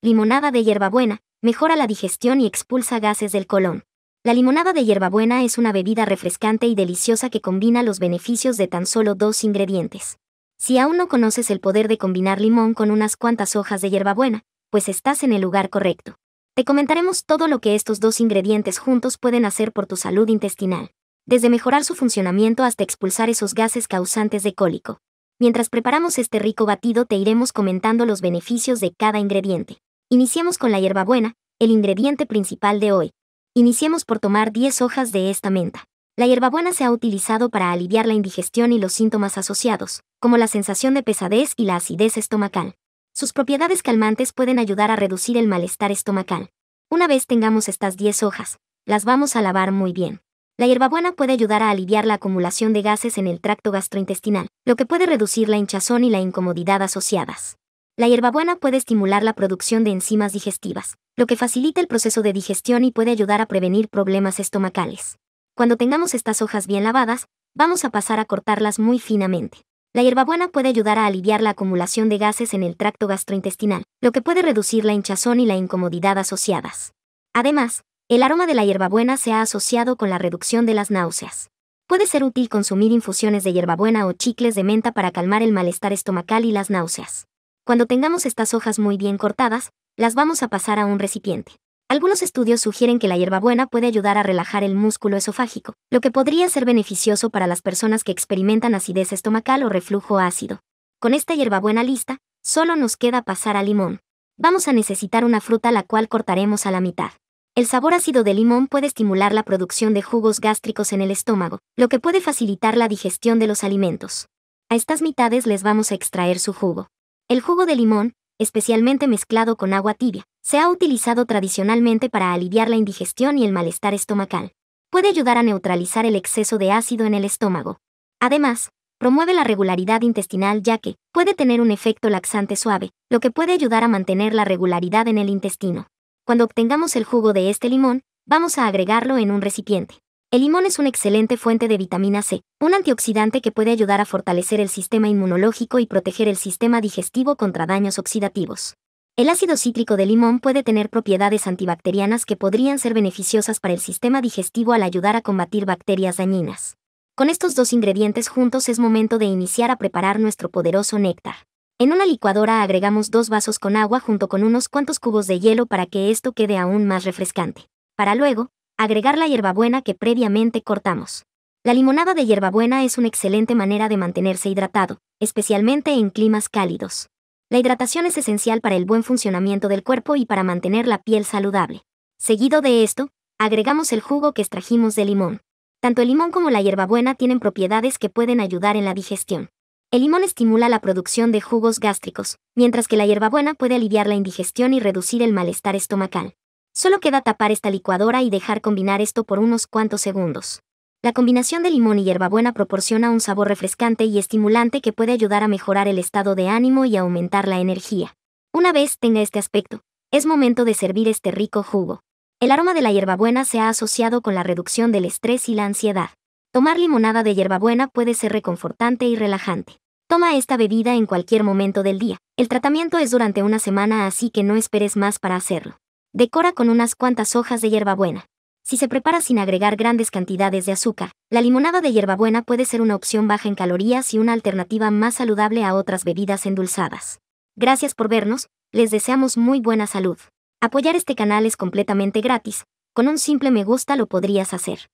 Limonada de hierbabuena, mejora la digestión y expulsa gases del colon. La limonada de hierbabuena es una bebida refrescante y deliciosa que combina los beneficios de tan solo dos ingredientes. Si aún no conoces el poder de combinar limón con unas cuantas hojas de hierbabuena, pues estás en el lugar correcto. Te comentaremos todo lo que estos dos ingredientes juntos pueden hacer por tu salud intestinal, desde mejorar su funcionamiento hasta expulsar esos gases causantes de cólico. Mientras preparamos este rico batido te iremos comentando los beneficios de cada ingrediente. Iniciemos con la hierbabuena, el ingrediente principal de hoy. Iniciemos por tomar 10 hojas de esta menta. La hierbabuena se ha utilizado para aliviar la indigestión y los síntomas asociados, como la sensación de pesadez y la acidez estomacal. Sus propiedades calmantes pueden ayudar a reducir el malestar estomacal. Una vez tengamos estas 10 hojas, las vamos a lavar muy bien. La hierbabuena puede ayudar a aliviar la acumulación de gases en el tracto gastrointestinal, lo que puede reducir la hinchazón y la incomodidad asociadas. La hierbabuena puede estimular la producción de enzimas digestivas, lo que facilita el proceso de digestión y puede ayudar a prevenir problemas estomacales. Cuando tengamos estas hojas bien lavadas, vamos a pasar a cortarlas muy finamente. La hierbabuena puede ayudar a aliviar la acumulación de gases en el tracto gastrointestinal, lo que puede reducir la hinchazón y la incomodidad asociadas. Además, el aroma de la hierbabuena se ha asociado con la reducción de las náuseas. Puede ser útil consumir infusiones de hierbabuena o chicles de menta para calmar el malestar estomacal y las náuseas. Cuando tengamos estas hojas muy bien cortadas, las vamos a pasar a un recipiente. Algunos estudios sugieren que la hierbabuena puede ayudar a relajar el músculo esofágico, lo que podría ser beneficioso para las personas que experimentan acidez estomacal o reflujo ácido. Con esta hierbabuena lista, solo nos queda pasar a limón. Vamos a necesitar una fruta la cual cortaremos a la mitad. El sabor ácido de limón puede estimular la producción de jugos gástricos en el estómago, lo que puede facilitar la digestión de los alimentos. A estas mitades les vamos a extraer su jugo. El jugo de limón, especialmente mezclado con agua tibia, se ha utilizado tradicionalmente para aliviar la indigestión y el malestar estomacal. Puede ayudar a neutralizar el exceso de ácido en el estómago. Además, promueve la regularidad intestinal ya que puede tener un efecto laxante suave, lo que puede ayudar a mantener la regularidad en el intestino. Cuando obtengamos el jugo de este limón, vamos a agregarlo en un recipiente. El limón es una excelente fuente de vitamina C, un antioxidante que puede ayudar a fortalecer el sistema inmunológico y proteger el sistema digestivo contra daños oxidativos. El ácido cítrico de limón puede tener propiedades antibacterianas que podrían ser beneficiosas para el sistema digestivo al ayudar a combatir bacterias dañinas. Con estos dos ingredientes juntos es momento de iniciar a preparar nuestro poderoso néctar. En una licuadora agregamos dos vasos con agua junto con unos cuantos cubos de hielo para que esto quede aún más refrescante. Para luego, Agregar la hierbabuena que previamente cortamos. La limonada de hierbabuena es una excelente manera de mantenerse hidratado, especialmente en climas cálidos. La hidratación es esencial para el buen funcionamiento del cuerpo y para mantener la piel saludable. Seguido de esto, agregamos el jugo que extrajimos de limón. Tanto el limón como la hierbabuena tienen propiedades que pueden ayudar en la digestión. El limón estimula la producción de jugos gástricos, mientras que la hierbabuena puede aliviar la indigestión y reducir el malestar estomacal. Solo queda tapar esta licuadora y dejar combinar esto por unos cuantos segundos. La combinación de limón y hierbabuena proporciona un sabor refrescante y estimulante que puede ayudar a mejorar el estado de ánimo y aumentar la energía. Una vez tenga este aspecto, es momento de servir este rico jugo. El aroma de la hierbabuena se ha asociado con la reducción del estrés y la ansiedad. Tomar limonada de hierbabuena puede ser reconfortante y relajante. Toma esta bebida en cualquier momento del día. El tratamiento es durante una semana así que no esperes más para hacerlo. Decora con unas cuantas hojas de hierbabuena. Si se prepara sin agregar grandes cantidades de azúcar, la limonada de hierbabuena puede ser una opción baja en calorías y una alternativa más saludable a otras bebidas endulzadas. Gracias por vernos, les deseamos muy buena salud. Apoyar este canal es completamente gratis, con un simple me gusta lo podrías hacer.